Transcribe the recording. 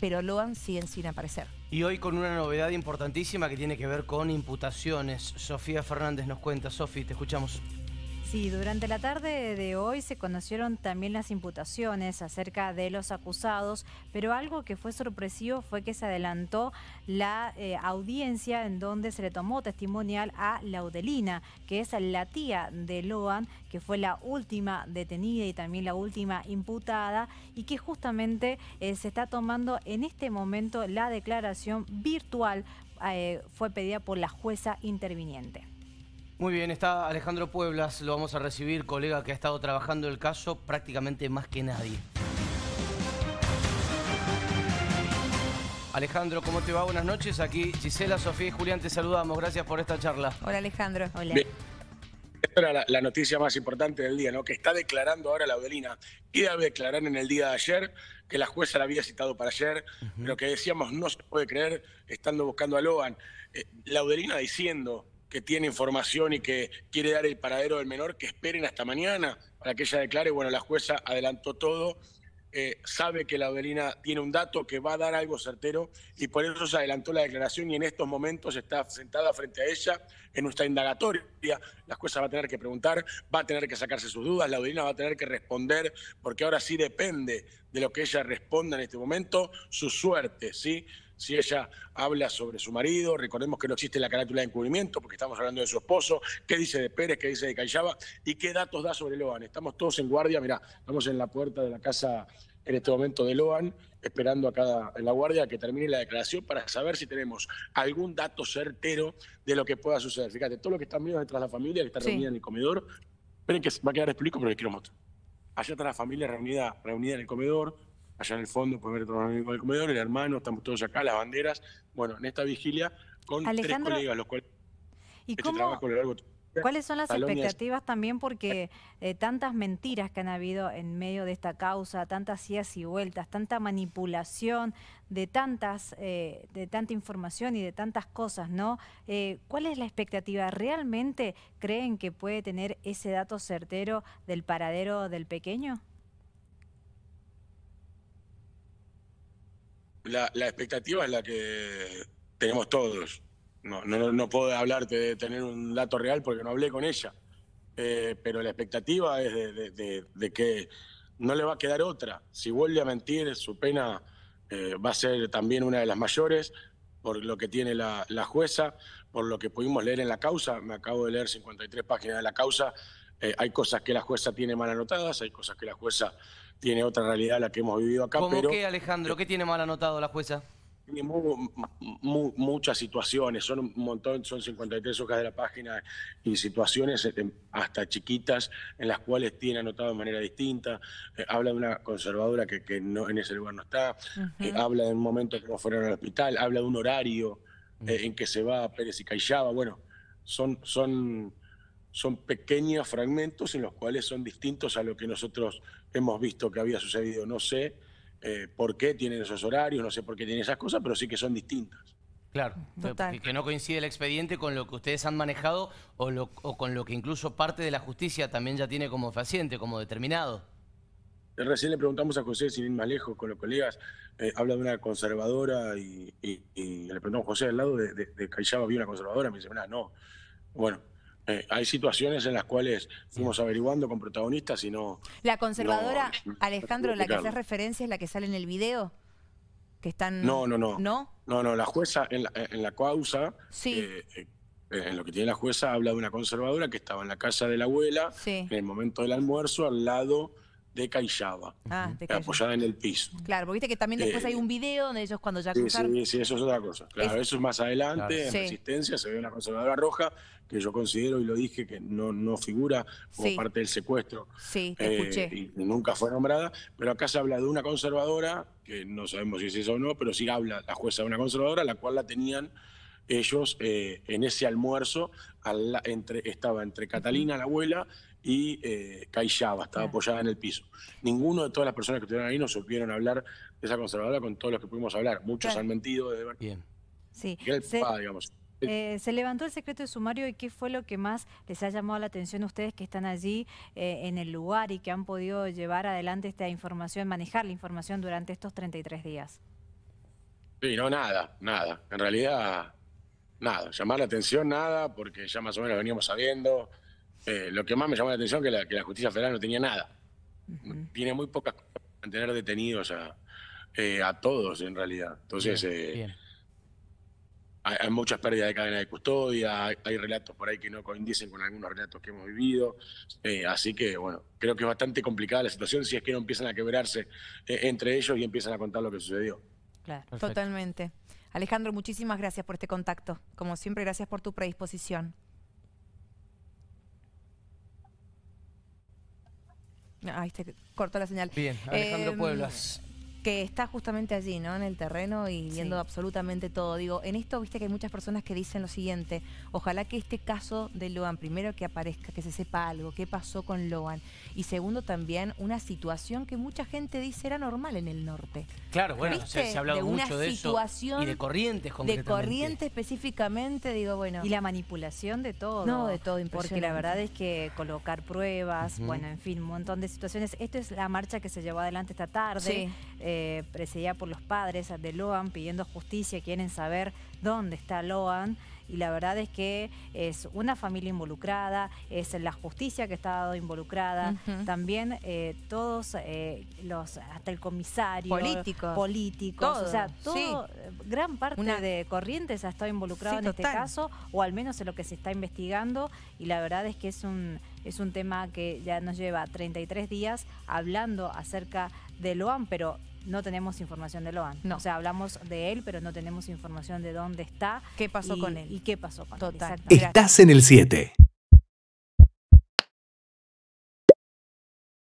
pero han siguen sin aparecer. Y hoy con una novedad importantísima que tiene que ver con imputaciones. Sofía Fernández nos cuenta. Sofi, te escuchamos. Sí, durante la tarde de hoy se conocieron también las imputaciones acerca de los acusados, pero algo que fue sorpresivo fue que se adelantó la eh, audiencia en donde se le tomó testimonial a Laudelina, que es la tía de Loan, que fue la última detenida y también la última imputada, y que justamente eh, se está tomando en este momento la declaración virtual, eh, fue pedida por la jueza interviniente. Muy bien, está Alejandro Pueblas, lo vamos a recibir, colega que ha estado trabajando el caso prácticamente más que nadie. Alejandro, ¿cómo te va? Buenas noches. Aquí Gisela, Sofía y Julián te saludamos. Gracias por esta charla. Hola Alejandro. Hola. Esta era la, noticia más importante del día, ¿no? Que está declarando ahora la Odelina. Queda declarar en el día de ayer, que la jueza la había citado para ayer, lo pero que decíamos no se puede creer, estando buscando a Logan. Eh, la Audelina diciendo que tiene información y que quiere dar el paradero del menor, que esperen hasta mañana para que ella declare, bueno, la jueza adelantó todo, eh, sabe que la Adelina tiene un dato que va a dar algo certero y por eso se adelantó la declaración y en estos momentos está sentada frente a ella en nuestra indagatoria. La jueza va a tener que preguntar, va a tener que sacarse sus dudas, la Adelina va a tener que responder, porque ahora sí depende de lo que ella responda en este momento, su suerte, ¿sí? si ella habla sobre su marido, recordemos que no existe la carátula de encubrimiento porque estamos hablando de su esposo, qué dice de Pérez, qué dice de Callaba y qué datos da sobre Loan. Estamos todos en guardia, mirá, estamos en la puerta de la casa en este momento de Loan, esperando a en la guardia que termine la declaración para saber si tenemos algún dato certero de lo que pueda suceder. Fíjate, todo lo que están viendo detrás de la familia, que está reunida en el comedor, esperen que va a quedar explico, pero le quiero mostrar. Allá está la familia reunida, reunida en el comedor, allá en el fondo ver comedor, el hermano, estamos todos acá, las banderas. Bueno, en esta vigilia con tres colegas, los cuales... Este ¿Cuáles son las expectativas también? Porque eh, tantas mentiras que han habido en medio de esta causa, tantas idas y vueltas, tanta manipulación de tantas, eh, de tanta información y de tantas cosas, ¿no? Eh, ¿Cuál es la expectativa? ¿Realmente creen que puede tener ese dato certero del paradero del pequeño? la, expectativa es la que tenemos todos. No, puedo hablarte de tener un dato real porque no hablé con ella. Eh, pero la expectativa es de, que no le va a quedar otra. Si vuelve a mentir, su pena eh, va a ser también una de las mayores por lo que tiene la, jueza, por lo que pudimos leer en la causa. Me acabo de leer 53 páginas de la causa. Eh, hay cosas que la jueza tiene mal anotadas, hay cosas que la jueza tiene otra realidad la que hemos vivido acá. ¿Cómo qué, Alejandro? ¿Qué tiene mal anotado la jueza? Tiene muchas situaciones, son un montón, son 53 hojas de la página y situaciones este, hasta chiquitas en las cuales tiene anotado de manera distinta. Eh, habla de una conservadora que, que, en ese lugar no está, eh, habla de un momento que no fueron al hospital, habla de un horario mm. eh, en que se va a Pérez y Caillaba. Bueno, son, son son pequeños fragmentos en los cuales son distintos a lo que nosotros hemos visto que había sucedido. No sé eh, por qué tienen esos horarios, no sé por qué tienen esas cosas, pero sí que son distintas. Claro, que no coincide el expediente con lo que ustedes han manejado o, con lo que incluso parte de la justicia también ya tiene como faciente, como determinado. Eh, recién le preguntamos a José, sin ir más lejos, con los colegas, eh, habla de una conservadora y, le preguntamos, a José, al lado de, de, había una conservadora, me dice, no, bueno, eh, hay situaciones en las cuales fuimos averiguando con protagonistas y no... ¿La conservadora, Alejandro, la que hace referencia es la que sale en el video? Que están... No, no, no. ¿No? No, no, la jueza en la, causa... Eh, eh, en lo que tiene la jueza habla de una conservadora que estaba en la casa de la abuela en el momento del almuerzo al lado de ah, eh, apoyada en el piso. Claro, porque viste que también eh, después hay un video donde ellos cuando ya cruzaron... Sí, eso es otra cosa. Claro, eso es más adelante, en Resistencia se ve una conservadora roja, que yo considero, y lo dije, que no, no figura como parte del secuestro. Sí, eh, escuché. Y nunca fue nombrada, pero acá se habla de una conservadora, que no sabemos si es eso o no, pero sí habla la jueza de una conservadora, la cual la tenían ellos eh, en ese almuerzo entre, estaba entre Catalina, la abuela, y eh, Caillaba, estaba apoyada en el piso. Ninguno de todas las personas que estuvieron ahí nos supieron hablar de esa conservadora con todos los que pudimos hablar. Muchos han mentido. De... Bien. Sí. Eh, se, levantó el secreto de sumario y qué fue lo que más les ha llamado la atención a ustedes que están allí eh, en el lugar y que han podido llevar adelante esta información, manejar la información durante estos 33 días. Sí, no, nada, nada. En realidad nada, llamar la atención nada, porque ya más o menos veníamos sabiendo. Eh, lo que más me llamó la atención es que la, que la justicia federal no tenía nada. Tiene muy pocas cosas para mantener detenidos a, eh, todos, en realidad. Entonces, eh, Hay, muchas pérdidas de cadena de custodia, hay, relatos por ahí que no coinciden con algunos relatos que hemos vivido. así que, bueno, creo que es bastante complicada la situación si es que no empiezan a quebrarse entre ellos y empiezan a contar lo que sucedió. Claro, totalmente. Alejandro, muchísimas gracias por este contacto. Como siempre, gracias por tu predisposición. Ah, ahí la señal. Bien, Alejandro em, Pueblas que está justamente allí, ¿no? En el terreno y viendo absolutamente todo. Digo, en esto viste que hay muchas personas que dicen lo siguiente, ojalá que este caso de Loan, primero que aparezca, que se sepa algo, qué pasó con Loan, y segundo también una situación que mucha gente dice era normal en el norte. Claro, bueno, se ha hablado de mucho de eso. Y de corrientes, De corriente específicamente, digo, bueno. Y la manipulación de todo. No, de todo, Porque la verdad es que colocar pruebas, bueno, en fin, un montón de situaciones. Esto es la marcha que se llevó adelante esta tarde. Sí eh, presidida por los padres de Loan pidiendo justicia, quieren saber dónde está Loan y la verdad es que es una familia involucrada, es la justicia que está involucrada, también eh, todos eh, los, hasta el comisario, políticos, políticos o sea, todo, eh, gran parte de Corrientes ha estado involucrado en este caso, o al menos en lo que se está investigando, y la verdad es que es un, es un tema que ya nos lleva 33 días hablando acerca de Loan, pero no tenemos información de Loan. No. O sea, hablamos de él, pero no tenemos información de dónde está. ¿Qué pasó con él? Y qué pasó con Total. Estás en el 7.